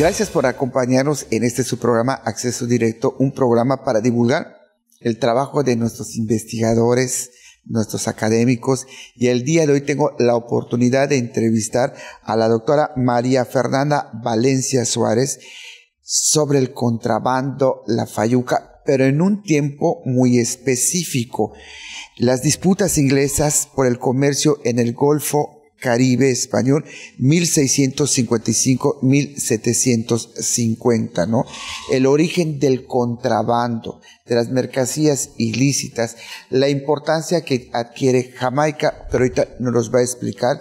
Gracias por acompañarnos en este su programa Acceso Directo, un programa para divulgar el trabajo de nuestros investigadores, nuestros académicos y el día de hoy tengo la oportunidad de entrevistar a la doctora María Fernanda Valencia Suárez sobre el contrabando, la fayuca, pero en un tiempo muy específico. Las disputas inglesas por el comercio en el Golfo Caribe Español, 1655-1750, ¿no? El origen del contrabando, de las mercancías ilícitas, la importancia que adquiere Jamaica, pero ahorita nos va a explicar,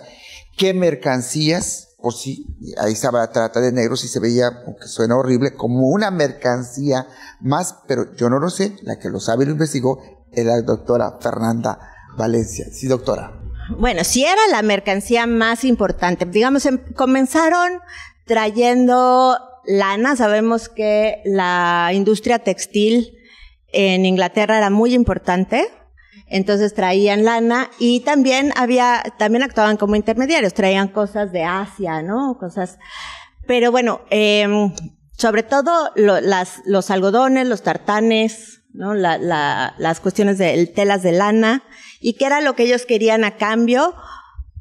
qué mercancías, por si ahí estaba trata de negros y se veía, aunque suena horrible, como una mercancía más, pero yo no lo sé, la que lo sabe y lo investigó es la doctora Fernanda Valencia. Sí, doctora bueno, si era la mercancía más importante. Digamos, em, comenzaron trayendo lana. Sabemos que la industria textil en Inglaterra era muy importante. Entonces traían lana y también había, también actuaban como intermediarios, traían cosas de Asia, ¿no? Cosas. Pero bueno, em, sobre todo los algodones, los tartanes, ¿no? las cuestiones de telas de lana ¿Y qué era lo que ellos querían a cambio?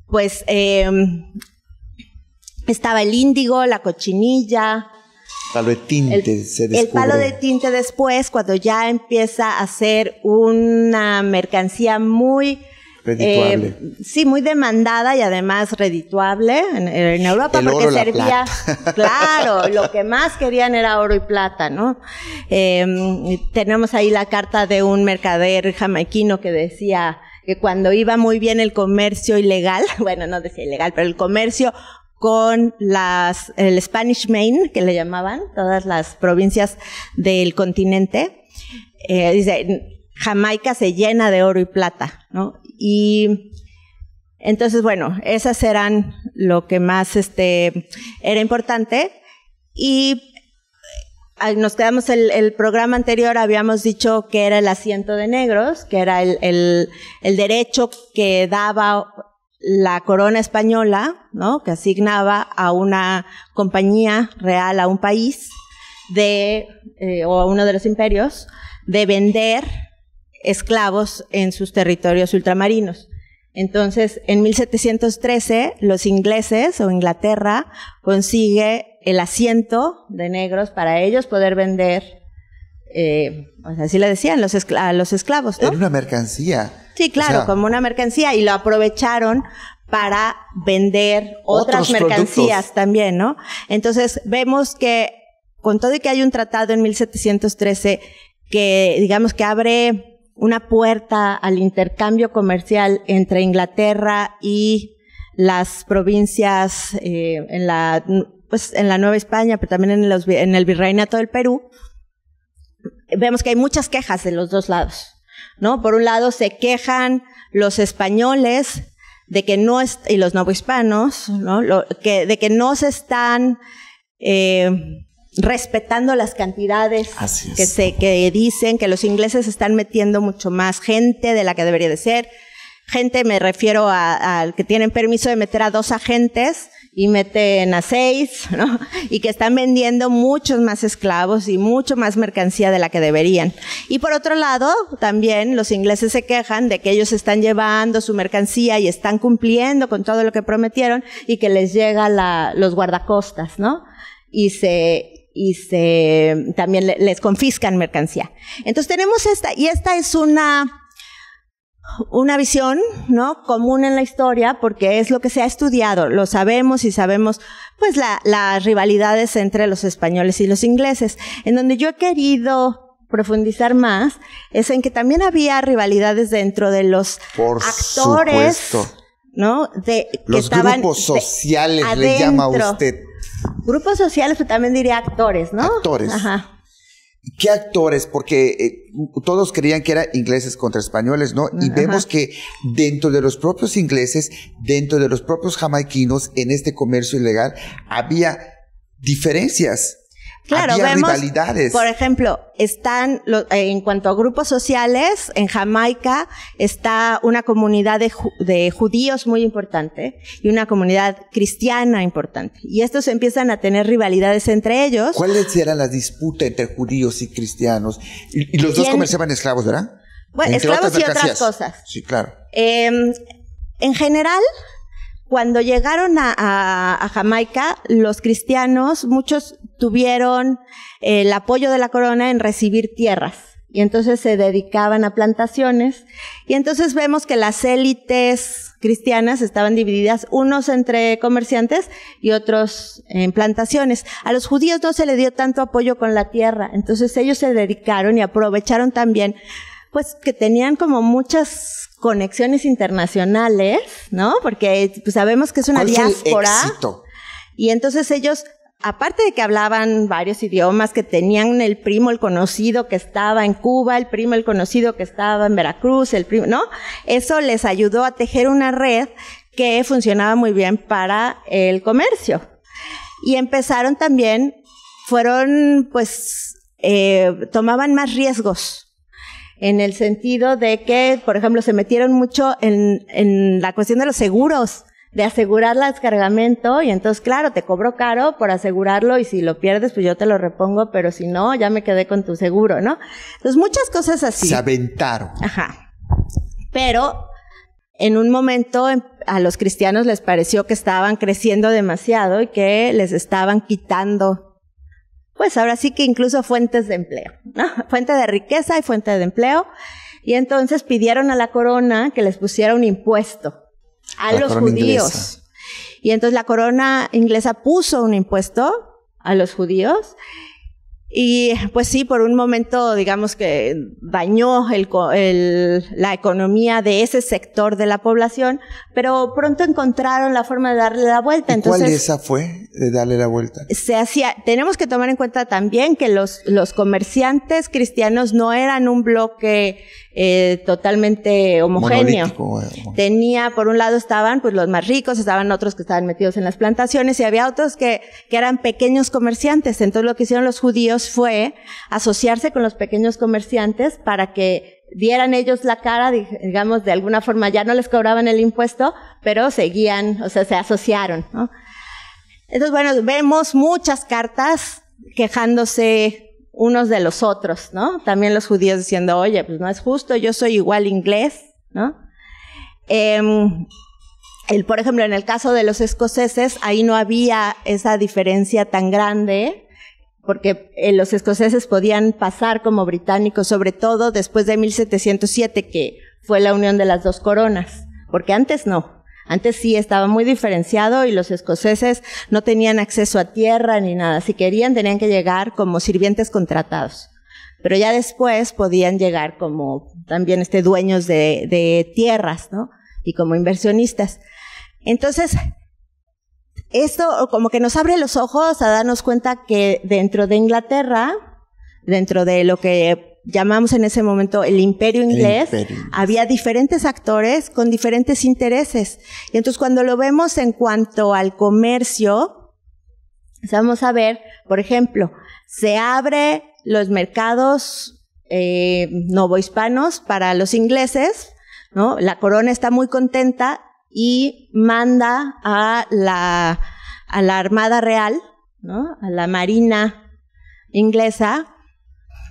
Pues em, estaba el índigo, la cochinilla. Palo de tinte el, se descubre. El palo de tinte después, cuando ya empieza a ser una mercancía muy em, sí, muy demandada y además redituable en, Europa porque servía, claro, lo que más querían era oro y plata, ¿no? Em, tenemos ahí la carta de un mercader jamaiquino que decía, que cuando iba muy bien el comercio ilegal, bueno, no decía ilegal, pero el comercio con las, el Spanish Main, que le llamaban, todas las provincias del continente, eh, dice, Jamaica se llena de oro y plata, ¿no? Y entonces, bueno, esas eran lo que más este, era importante. Y nos quedamos el, el, programa anterior, habíamos dicho que era el asiento de negros, que era el, derecho que daba la corona española, ¿no? Que asignaba a una compañía real, a un país, de, eh, o a uno de los imperios, de vender esclavos en sus territorios ultramarinos. Entonces, en 1713, los ingleses o Inglaterra consigue el asiento de negros para ellos poder vender, eh, o sea, así le decían, los a los esclavos. ¿no? Era una mercancía. Sí, claro, como una mercancía y lo aprovecharon para vender otras mercancías también, ¿no? Entonces vemos que con todo y que hay un tratado en 1713 que digamos que abre una puerta al intercambio comercial entre Inglaterra y las provincias eh, en la pues en la Nueva España, pero también en, el Virreinato del Perú, vemos que hay muchas quejas de los dos lados, ¿no? Por un lado se quejan los españoles de que no y los novohispanos, ¿no? de que no se están eh, respetando las cantidades que se dicen que los ingleses están metiendo mucho más gente de la que debería de ser. Gente, me refiero al que tienen permiso de meter a dos agentes y meten a seis, ¿no? Y que están vendiendo muchos más esclavos y mucho más mercancía de la que deberían. Y por otro lado, también los ingleses se quejan de que ellos están llevando su mercancía y están cumpliendo con todo lo que prometieron y que les llega la, los guardacostas, ¿no? Y se, y se también les confiscan mercancía. Entonces tenemos esta y esta es una una visión, ¿no? Común en la historia, porque es lo que se ha estudiado, lo sabemos y sabemos, pues, las rivalidades entre los españoles y los ingleses. En donde yo he querido profundizar más es en que también había rivalidades dentro de los actores, ¿no? De, que grupos sociales, le llama usted. Grupos sociales, pero también diría actores, ¿no? Actores. Ajá. ¿Qué actores? Porque eh, todos creían que eran ingleses contra españoles, ¿no? Y vemos que dentro de los propios ingleses, dentro de los propios jamaiquinos, en este comercio ilegal, había diferencias Claro, vemos, rivalidades. Por ejemplo, están eh, en cuanto a grupos sociales, en Jamaica está una comunidad de, judíos muy importante y una comunidad cristiana importante. Y estos empiezan a tener rivalidades entre ellos. ¿Cuáles eran las disputas entre judíos y cristianos? Y, los dos comerciaban esclavos, ¿verdad? Bueno, esclavos y otras cosas. Sí, claro. Em, en general, cuando llegaron a, Jamaica, los cristianos, muchos tuvieron eh, el apoyo de la corona en recibir tierras y entonces se dedicaban a plantaciones. Y entonces vemos que las élites cristianas estaban divididas, unos entre comerciantes y otros en plantaciones. A los judíos no se le dio tanto apoyo con la tierra, entonces ellos se dedicaron y aprovecharon también, pues que tenían como muchas conexiones internacionales, ¿no? Porque pues, sabemos que es una diáspora. Y entonces ellos aparte de que hablaban varios idiomas, que tenían el primo, el conocido que estaba en Cuba, el primo, el conocido que estaba en Veracruz, el primo, ¿no? Eso les ayudó a tejer una red que funcionaba muy bien para el comercio. Y empezaron también, fueron pues, eh, tomaban más riesgos en el sentido de que, por ejemplo, se metieron mucho en, en la cuestión de los seguros de asegurar el descargamento y entonces, claro, te cobro caro por asegurarlo y si lo pierdes, pues yo te lo repongo, pero si no, ya me quedé con tu seguro, ¿no? Entonces, muchas cosas así. Se aventaron. Ajá. Pero en un momento em, a los cristianos les pareció que estaban creciendo demasiado y que les estaban quitando, pues ahora sí que incluso fuentes de empleo, ¿no? Fuente de riqueza y fuente de empleo. Y entonces pidieron a la corona que les pusiera un impuesto a los judíos. Y entonces la corona inglesa puso un impuesto a los judíos. Y pues sí, por un momento, digamos que dañó el, la economía de ese sector de la población, pero pronto encontraron la forma de darle la vuelta. Entonces, ¿Cuál de esa fue de darle la vuelta? Se hacía, tenemos que tomar en cuenta también que los, los comerciantes cristianos no eran un bloque eh, totalmente eh, homogéneo. Tenía, por un lado estaban pues los más ricos, estaban otros que estaban metidos en las plantaciones y había otros que, que eran pequeños comerciantes. Entonces lo que hicieron los judíos fue asociarse con los pequeños comerciantes para que dieran ellos la cara, digamos, de alguna forma ya no les cobraban el impuesto, pero seguían, o sea, se asociaron, Entonces, bueno, vemos muchas cartas quejándose unos de los otros, ¿no? También los judíos diciendo, oye, pues no es justo, yo soy igual inglés, ¿no? Em, el, por ejemplo, en el caso de los escoceses, ahí no había esa diferencia tan grande, porque eh, los escoceses podían pasar como británicos, sobre todo después de 1707, que fue la unión de las dos coronas, porque antes no. Antes sí estaba muy diferenciado y los escoceses no tenían acceso a tierra ni nada. Si querían tenían que llegar como sirvientes contratados. Pero ya después podían llegar como también este, dueños de, de tierras, ¿no? Y como inversionistas. Entonces, esto como que nos abre los ojos a darnos cuenta que dentro de Inglaterra, dentro de lo que llamamos en ese momento el imperio inglés, había diferentes actores con diferentes intereses. Y entonces cuando lo vemos en cuanto al comercio, pues vamos a ver, por ejemplo, se abre los mercados eh, novohispanos para los ingleses, ¿no? La corona está muy contenta y manda a la, a la Armada Real, ¿no? A la Marina inglesa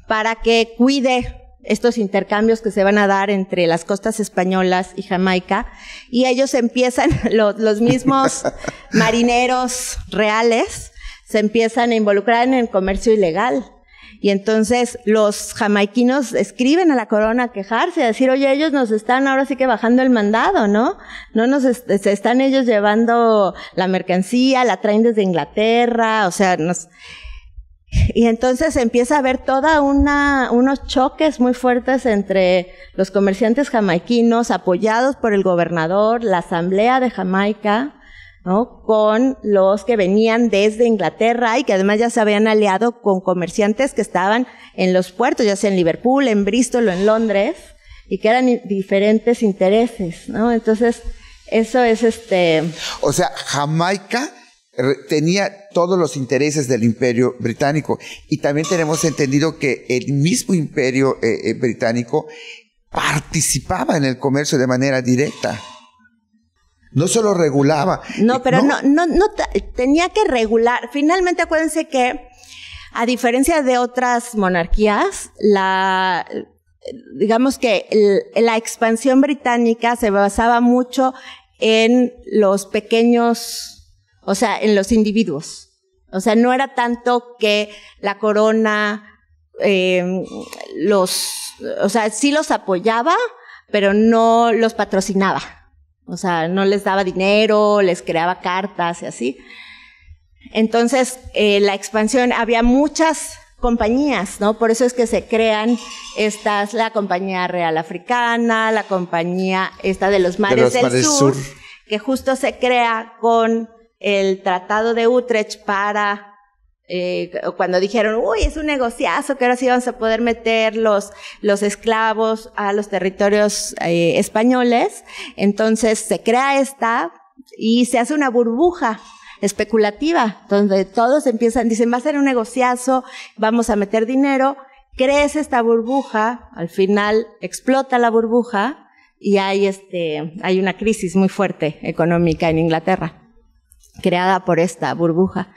para que cuide estos intercambios que se van a dar entre las costas españolas y Jamaica, y ellos empiezan, los, mismos marineros reales, se empiezan a involucrar en el comercio ilegal. Y entonces los jamaiquinos escriben a la corona a quejarse, a decir, oye, ellos nos están ahora sí que bajando el mandado, ¿no? No nos están ellos llevando la mercancía, la traen desde Inglaterra, o sea, nos... Y entonces empieza a haber toda una, unos choques muy fuertes entre los comerciantes jamaiquinos apoyados por el gobernador, la asamblea de Jamaica, ¿no? con los que venían desde Inglaterra y que además ya se habían aliado con comerciantes que estaban en los puertos, ya sea en Liverpool, en Bristol o en Londres, y que eran diferentes intereses, ¿no? Entonces, eso es este... O sea, Jamaica tenía todos los intereses del imperio británico. Y también tenemos entendido que el mismo imperio eh, eh, británico participaba en el comercio de manera directa. No solo regulaba. No, pero no, no, no, tenía que regular. Finalmente, acuérdense que, a diferencia de otras monarquías, la, digamos que la expansión británica se basaba mucho en los pequeños o sea, en los individuos. O sea, no era tanto que la corona eh, los, o sea, sí los apoyaba, pero no los patrocinaba. O sea, no les daba dinero, les creaba cartas y así. Entonces, eh, la expansión, había muchas compañías, ¿no? Por eso es que se crean estas, la Compañía Real Africana, la compañía esta de los mares, del sur, que justo se crea con el Tratado de Utrecht para eh, cuando dijeron, uy, es un negociazo que ahora sí vamos a poder meter los, los esclavos a los territorios eh, españoles, entonces se crea esta y se hace una burbuja especulativa, donde todos empiezan, dicen, va a ser un negociazo, vamos a meter dinero, crece esta burbuja, al final explota la burbuja y hay, este, hay una crisis muy fuerte económica en Inglaterra creada por esta burbuja.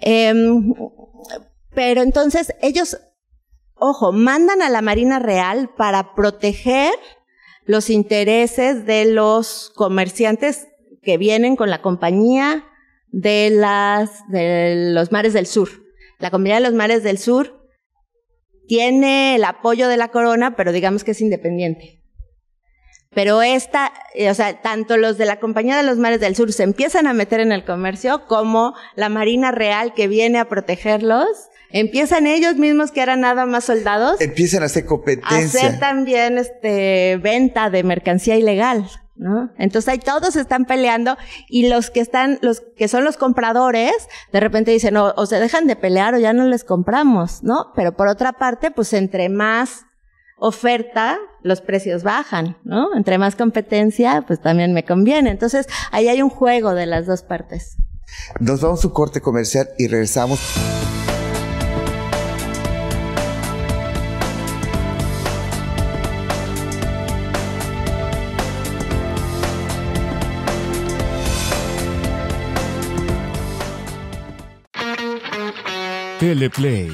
Em, pero entonces ellos, ojo, mandan a la Marina Real para proteger los intereses de los comerciantes que vienen con la compañía de las de los mares del sur. La compañía de los mares del sur tiene el apoyo de la corona, pero digamos que es independiente. Pero esta, eh, o sea, tanto los de la Compañía de los Mares del Sur se empiezan a meter en el comercio como la Marina Real que viene a protegerlos. Empiezan ellos mismos que eran nada más soldados. Empiezan a hacer competencia. A hacer también este venta de mercancía ilegal, ¿no? Entonces ahí todos están peleando y los que están, los que son los compradores, de repente dicen, no, o se dejan de pelear o ya no les compramos, ¿no? Pero por otra parte, pues entre más oferta, los precios bajan, ¿no? Entre más competencia, pues también me conviene. Entonces, ahí hay un juego de las dos partes. Nos vamos a un corte comercial y regresamos. Teleplay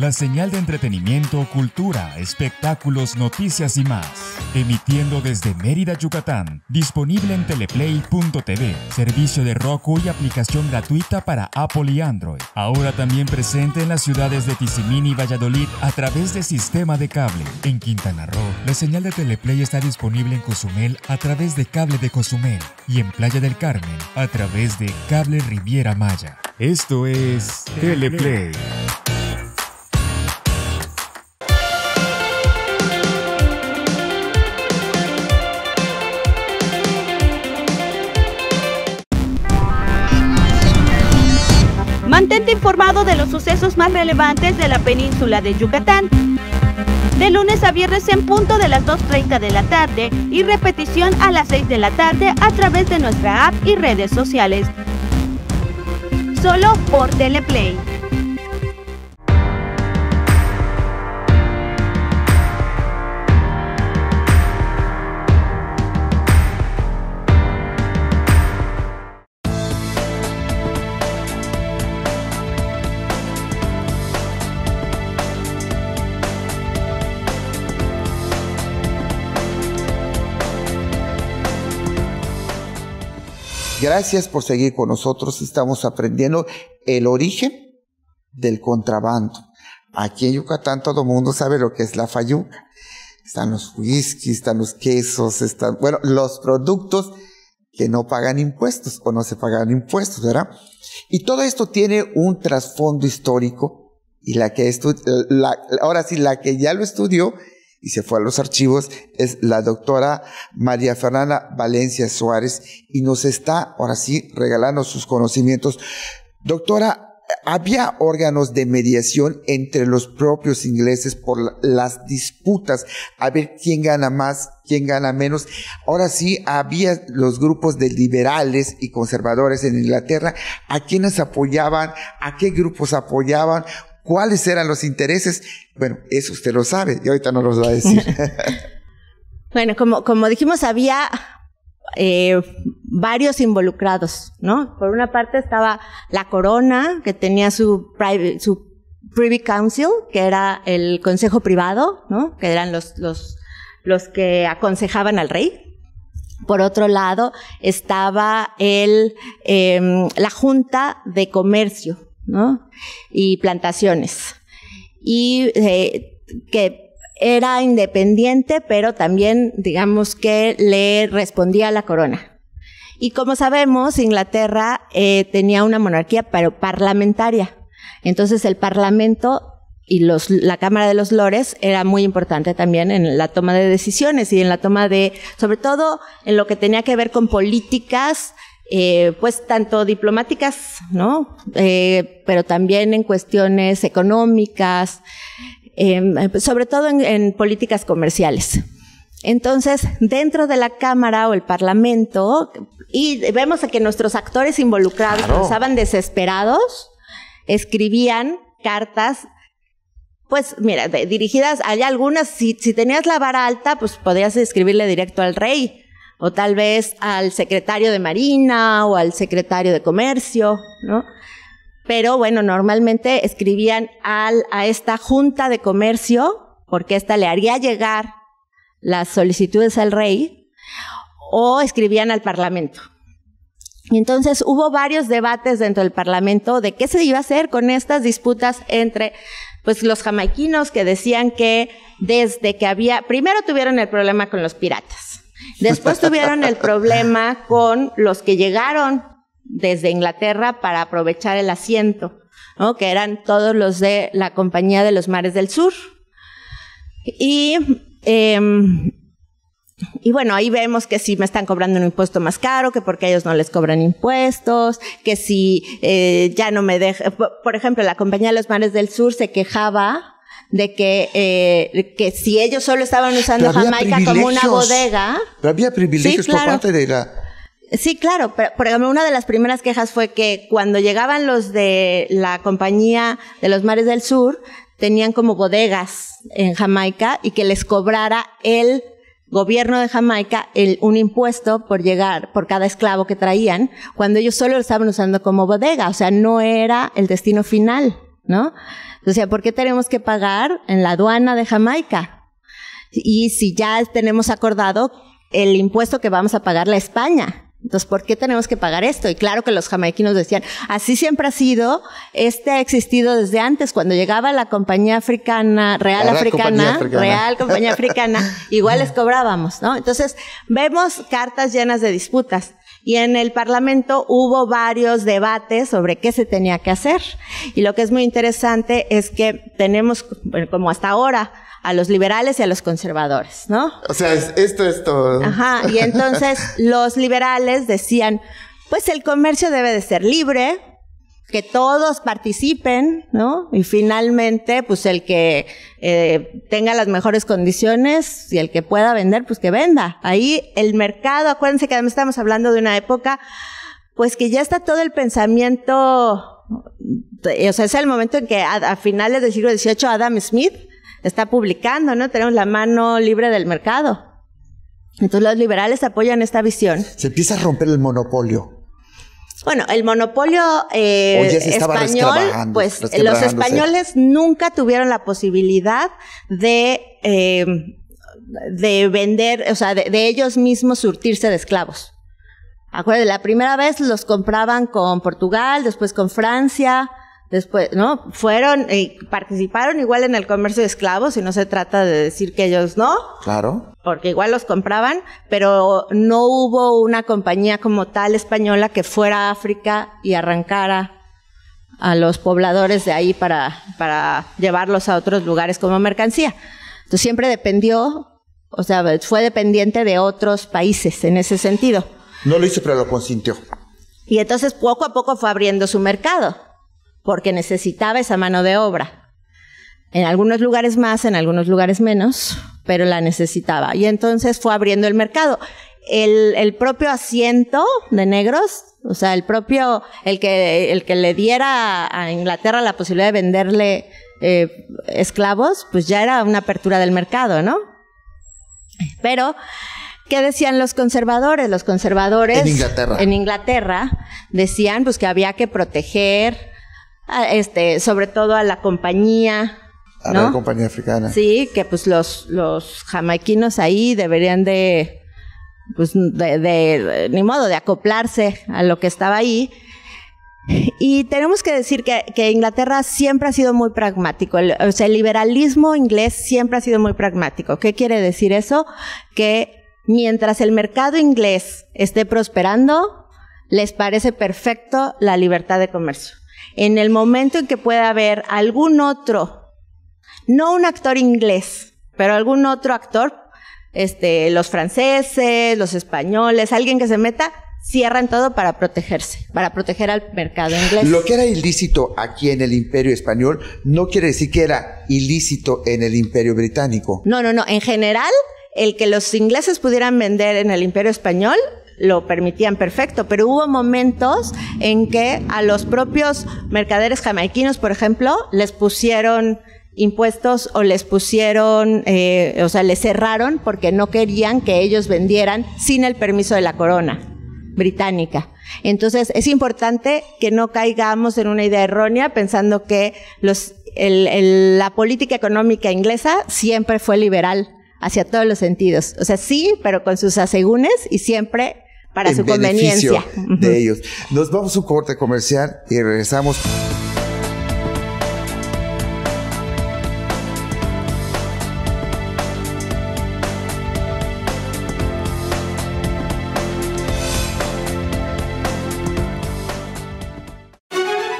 la señal de entretenimiento, cultura, espectáculos, noticias y más. Emitiendo desde Mérida, Yucatán. Disponible en teleplay.tv, servicio de Roku y aplicación gratuita para Apple y Android. Ahora también presente en las ciudades de Tizimini y Valladolid a través de sistema de cable. En Quintana Roo, la señal de Teleplay está disponible en Cozumel a través de cable de Cozumel y en Playa del Carmen a través de cable Riviera Maya. Esto es Teleplay. Mantente informado de los sucesos más relevantes de la península de Yucatán. De lunes a viernes en punto de las 2.30 de la tarde y repetición a las 6 de la tarde a través de nuestra app y redes sociales. Solo por Teleplay. Gracias por seguir con nosotros. Estamos aprendiendo el origen del contrabando. Aquí en Yucatán todo el mundo sabe lo que es la fayuca. Están los whisky, están los quesos, están, bueno, los productos que no pagan impuestos o no se pagan impuestos, ¿verdad? Y todo esto tiene un trasfondo histórico y la que ahora sí, la que ya lo estudió y se fue a los archivos, es la doctora María Fernanda Valencia Suárez y nos está, ahora sí, regalando sus conocimientos. Doctora, había órganos de mediación entre los propios ingleses por las disputas, a ver quién gana más, quién gana menos. Ahora sí, había los grupos de liberales y conservadores en Inglaterra, a quiénes apoyaban, a qué grupos apoyaban, cuáles eran los intereses. Bueno, eso usted lo sabe y ahorita no los va a decir. bueno, como, como dijimos, había eh, varios involucrados, ¿no? Por una parte estaba la corona, que tenía su, su Privy Council, que era el consejo privado, ¿no? Que eran los, los, los que aconsejaban al rey. Por otro lado, estaba el, em, la Junta de Comercio, y plantaciones. Y eh, que era independiente, pero también, digamos que le respondía a la corona. Y como sabemos, Inglaterra eh, tenía una monarquía parlamentaria. Entonces el parlamento y la Cámara de los Lores era muy importante también en la toma de decisiones y en la toma de, sobre todo en lo que tenía que ver con políticas eh, pues tanto diplomáticas, ¿no? Eh, pero también en cuestiones económicas, em, sobre todo en, políticas comerciales. Entonces, dentro de la Cámara o el Parlamento, y vemos a que nuestros actores involucrados estaban desesperados, escribían cartas pues mira, dirigidas, hay algunas, si, tenías la vara alta, pues podías escribirle directo al rey, o tal vez al secretario de Marina o al secretario de Comercio, ¿no? Pero bueno, normalmente escribían al, a esta junta de comercio, porque esta le haría llegar las solicitudes al rey, o escribían al parlamento. Y entonces hubo varios debates dentro del parlamento de qué se iba a hacer con estas disputas entre pues los jamaiquinos que decían que desde que había, primero tuvieron el problema con los piratas, Después tuvieron el problema con los que llegaron desde Inglaterra para aprovechar el asiento, que eran todos los de la Compañía de los Mares del Sur. Em, y, bueno, ahí vemos que si me están cobrando un impuesto más caro, que porque ellos no les cobran impuestos, que si eh, ya no me dejan, por ejemplo, la Compañía de los Mares del Sur se quejaba de que, eh, que si ellos solo estaban usando Jamaica como una bodega. Pero había privilegios sí, claro. por parte de la. Sí, claro. Pero, por ejemplo, una de las primeras quejas fue que cuando llegaban los de la compañía de los mares del sur, tenían como bodegas en Jamaica y que les cobrara el gobierno de Jamaica el, un impuesto por llegar, por cada esclavo que traían, cuando ellos solo lo estaban usando como bodega. O sea, no era el destino final. ¿no? O ¿por qué tenemos que pagar en la aduana de Jamaica? Y si ya tenemos acordado el impuesto que vamos a pagar la España, entonces, ¿por qué tenemos que pagar esto? Y claro que los jamaiquinos decían, así siempre ha sido, este ha existido desde antes, cuando llegaba la compañía africana, Real Africana, africana. Real Compañía Africana, igual les cobrábamos, ¿no? Entonces, vemos cartas llenas de disputas. Y en el Parlamento hubo varios debates sobre qué se tenía que hacer. Y lo que es muy interesante es que tenemos, como hasta ahora, a los liberales y a los conservadores, ¿no? O sea, esto es todo. Ajá, y entonces los liberales decían, pues el comercio debe de ser libre, que todos participen, ¿no? Y finalmente, pues el que eh, tenga las mejores condiciones y el que pueda vender, pues que venda. Ahí el mercado, acuérdense que además estamos hablando de una época, pues que ya está todo el pensamiento, eh, o sea, es el momento en que a, a finales del siglo XVIII Adam Smith está publicando, ¿no? Tenemos la mano libre del mercado. Entonces los liberales apoyan esta visión. Se empieza a romper el monopolio. Bueno, el monopolio eh, español, pues los españoles nunca tuvieron la posibilidad de... Eh, de vender, o sea, de, de, ellos mismos surtirse de esclavos. Acuérdense, la primera vez los compraban con Portugal, después con Francia, Después, ¿no? Fueron y participaron igual en el comercio de esclavos y no se trata de decir que ellos no. Claro. Porque igual los compraban, pero no hubo una compañía como tal española que fuera a África y arrancara a los pobladores de ahí para, para llevarlos a otros lugares como mercancía. Entonces siempre dependió, o sea, fue dependiente de otros países en ese sentido. No lo hizo, pero lo consintió. Y entonces poco a poco fue abriendo su mercado porque necesitaba esa mano de obra. En algunos lugares más, en algunos lugares menos, pero la necesitaba. Y entonces fue abriendo el mercado. El, propio asiento de negros, o sea, el propio, el que, el que le diera a Inglaterra la posibilidad de venderle eh, esclavos, pues ya era una apertura del mercado, ¿no? Pero, ¿qué decían los conservadores? Los conservadores en Inglaterra, en Inglaterra decían pues que había que proteger este, sobre todo a la compañía. africana. Sí, que pues los, los jamaiquinos ahí deberían de, pues de, ni modo, de acoplarse a lo que estaba ahí. Y tenemos que decir que, Inglaterra siempre ha sido muy pragmático. o sea, el liberalismo inglés siempre ha sido muy pragmático. ¿Qué quiere decir eso? Que mientras el mercado inglés esté prosperando, les parece perfecto la libertad de comercio en el momento en que pueda haber algún otro, no un actor inglés, pero algún otro actor, este, los franceses, los españoles, alguien que se meta, cierran todo para protegerse, para proteger al mercado inglés. Lo que era ilícito aquí en el Imperio Español no quiere decir que era ilícito en el Imperio Británico. No, no, no. En general, el que los ingleses pudieran vender en el Imperio Español lo permitían perfecto, pero hubo momentos en que a los propios mercaderes jamaiquinos, por ejemplo, les pusieron impuestos o les pusieron, eh, o sea, les cerraron porque no querían que ellos vendieran sin el permiso de la corona británica. Entonces, es importante que no caigamos en una idea errónea pensando que los, la política económica inglesa siempre fue liberal hacia todos los sentidos. O sea, sí, pero con sus asegúnes y siempre para su conveniencia de ellos. Nos vamos a un corte comercial y regresamos.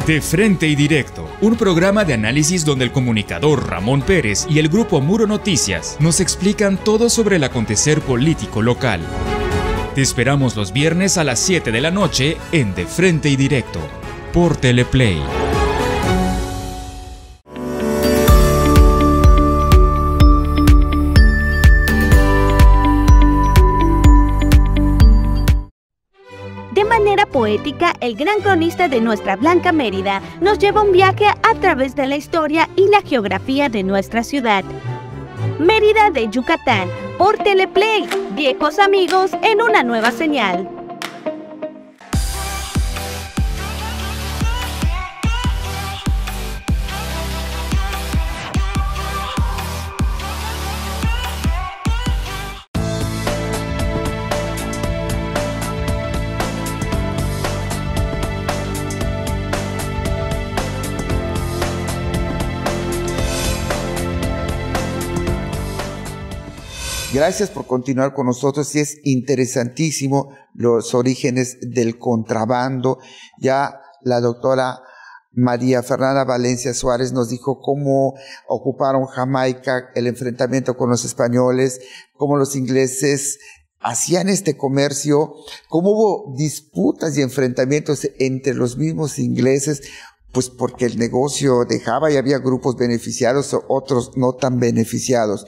De Frente y Directo, un programa de análisis donde el comunicador Ramón Pérez y el grupo Muro Noticias nos explican todo sobre el acontecer político local. Te esperamos los viernes a las 7 de la noche en De Frente y Directo por Teleplay. De manera poética, el gran cronista de nuestra Blanca Mérida nos lleva un viaje a través de la historia y la geografía de nuestra ciudad. Mérida de Yucatán, por Teleplay. Viejos amigos en una nueva señal. gracias por continuar con nosotros. Y es interesantísimo los orígenes del contrabando. Ya la doctora María Fernanda Valencia Suárez nos dijo cómo ocuparon Jamaica, el enfrentamiento con los españoles, cómo los ingleses hacían este comercio, cómo hubo disputas y enfrentamientos entre los mismos ingleses pues porque el negocio dejaba y había grupos beneficiados, o otros no tan beneficiados.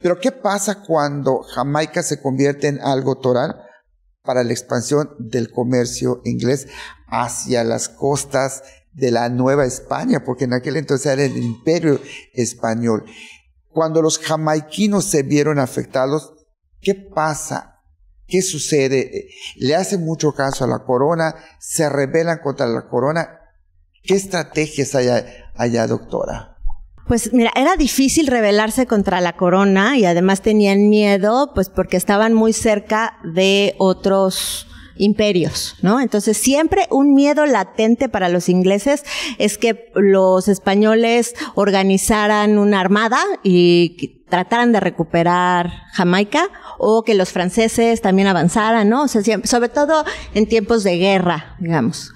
Pero ¿qué pasa cuando Jamaica se convierte en algo toral para la expansión del comercio inglés hacia las costas de la Nueva España? Porque en aquel entonces era el imperio español. Cuando los jamaiquinos se vieron afectados, ¿qué pasa? ¿Qué sucede? Le hacen mucho caso a la corona, se rebelan contra la corona, ¿Qué estrategias hay allá, doctora? Pues mira, era difícil rebelarse contra la corona y además tenían miedo, pues porque estaban muy cerca de otros imperios, ¿no? Entonces siempre un miedo latente para los ingleses es que los españoles organizaran una armada y trataran de recuperar Jamaica o que los franceses también avanzaran, ¿no? O sea, siempre, sobre todo en tiempos de guerra, digamos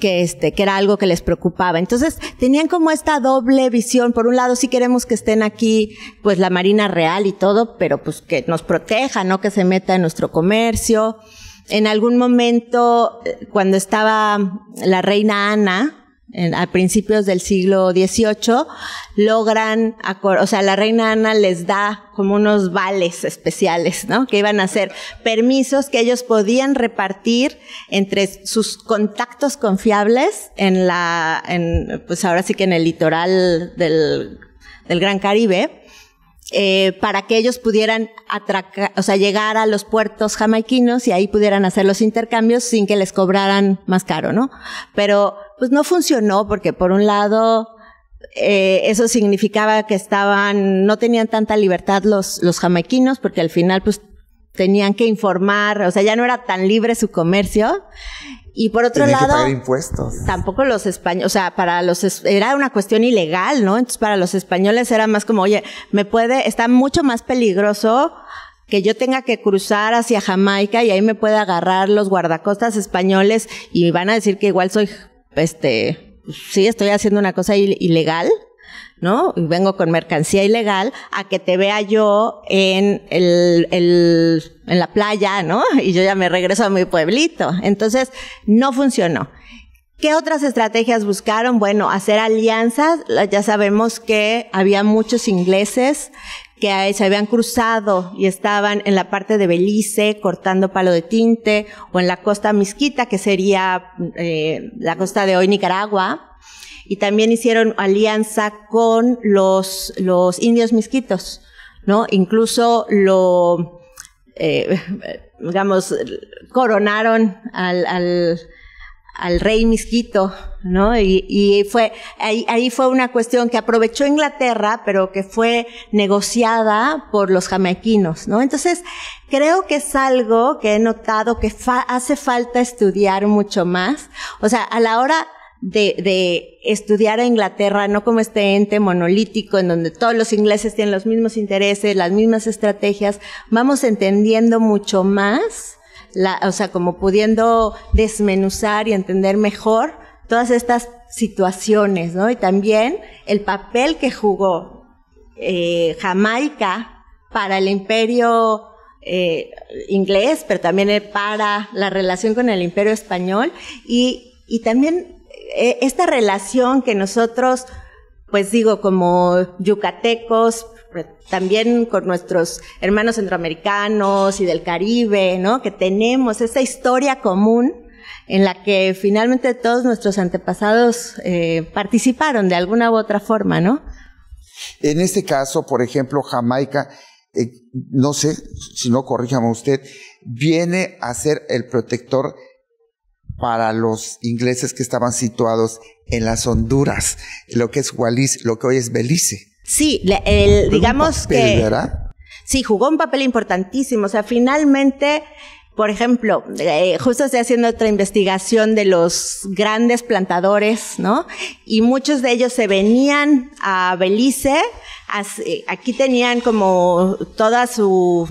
que este, que era algo que les preocupaba. Entonces, tenían como esta doble visión. Por un lado, sí queremos que estén aquí, pues la Marina Real y todo, pero pues que nos proteja, no que se meta en nuestro comercio. En algún momento, eh, cuando estaba la reina Ana, a principios del siglo XVIII, logran, o sea, la reina Ana les da como unos vales especiales, ¿no? Que iban a ser permisos que ellos podían repartir entre sus contactos confiables en la, en, pues ahora sí que en el litoral del, del Gran Caribe eh, para que ellos pudieran atracar, o sea, llegar a los puertos jamaiquinos y ahí pudieran hacer los intercambios sin que les cobraran más caro, ¿no? Pero pues no funcionó porque por un lado eh, eso significaba que estaban, no tenían tanta libertad los, los jamaiquinos porque al final pues tenían que informar, o sea, ya no era tan libre su comercio. Y por otro lado, impuestos. tampoco los españoles, o sea, para los era una cuestión ilegal, ¿no? Entonces para los españoles era más como, oye, me puede, está mucho más peligroso que yo tenga que cruzar hacia Jamaica y ahí me puede agarrar los guardacostas españoles y me van a decir que igual soy, este, sí, estoy haciendo una cosa ilegal ¿no? vengo con mercancía ilegal a que te vea yo en el, el, en la playa, ¿no? Y yo ya me regreso a mi pueblito. Entonces, no funcionó. ¿Qué otras estrategias buscaron? Bueno, hacer alianzas. Ya sabemos que había muchos ingleses que se habían cruzado y estaban en la parte de Belice cortando palo de tinte o en la costa misquita, que sería eh, la costa de hoy Nicaragua, y también hicieron alianza con los, los indios misquitos, ¿no? Incluso lo, eh, digamos, coronaron al, al, rey misquito, ¿no? Y, fue, ahí, ahí, fue una cuestión que aprovechó Inglaterra, pero que fue negociada por los jamaiquinos, ¿no? Entonces, creo que es algo que he notado que hace falta estudiar mucho más. O sea, a la hora, de, estudiar a Inglaterra, no como este ente monolítico en donde todos los ingleses tienen los mismos intereses, las mismas estrategias, vamos entendiendo mucho más, o sea, como pudiendo desmenuzar y entender mejor todas estas situaciones, ¿no? Y también el papel que jugó eh, Jamaica para el imperio eh, inglés, pero también para la relación con el imperio español y, y también e, esta relación que nosotros, pues digo, como yucatecos, pues, también con nuestros hermanos centroamericanos y del Caribe, ¿no? Que tenemos esa historia común en la que finalmente todos nuestros antepasados eh, participaron de alguna u otra forma, ¿no? En este caso, por ejemplo, Jamaica, eh, no sé si no corríjame usted, viene a ser el protector para los ingleses que estaban situados en las Honduras, lo que es Wallis, lo que hoy es Belice. Sí, digamos que... ¿verdad? Sí, jugó un papel importantísimo. O sea, finalmente, por ejemplo, eh, justo estoy haciendo otra investigación de los grandes plantadores, ¿no? Y muchos de ellos se venían a Belice. Eh, aquí tenían como toda su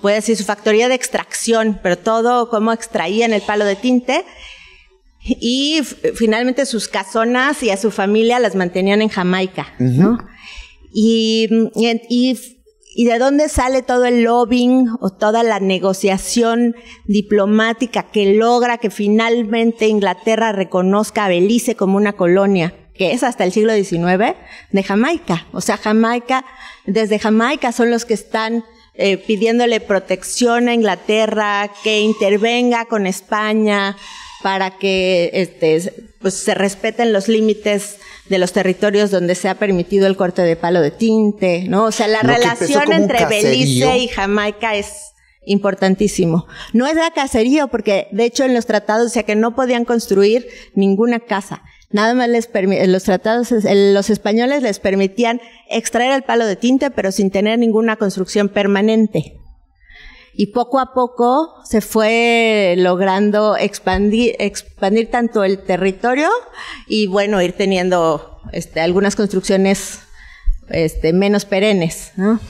puede decir, su factoría de extracción, pero todo cómo extraían el palo de tinte. Y finalmente sus casonas y a su familia las mantenían en Jamaica, ¿no? Y, y, de dónde sale todo el lobbying o toda la negociación diplomática que logra que finalmente Inglaterra reconozca a Belice como una colonia? que es hasta el siglo XIX, de Jamaica. O sea, Jamaica, desde Jamaica son los que están eh, pidiéndole protección a Inglaterra, que intervenga con España para que este, pues, se respeten los límites de los territorios donde se ha permitido el corte de palo de tinte, ¿no? O sea, la relación entre Belice y Jamaica es importantísimo. No es la cacería porque de hecho en los tratados decía que no podían construir ninguna casa. Nada más los tratados, los españoles les permitían extraer el palo de tinte, pero sin tener ninguna construcción permanente. Y poco a poco se fue logrando expandir, tanto el territorio y bueno, ir teniendo este, algunas construcciones este, menos perennes, ¿no?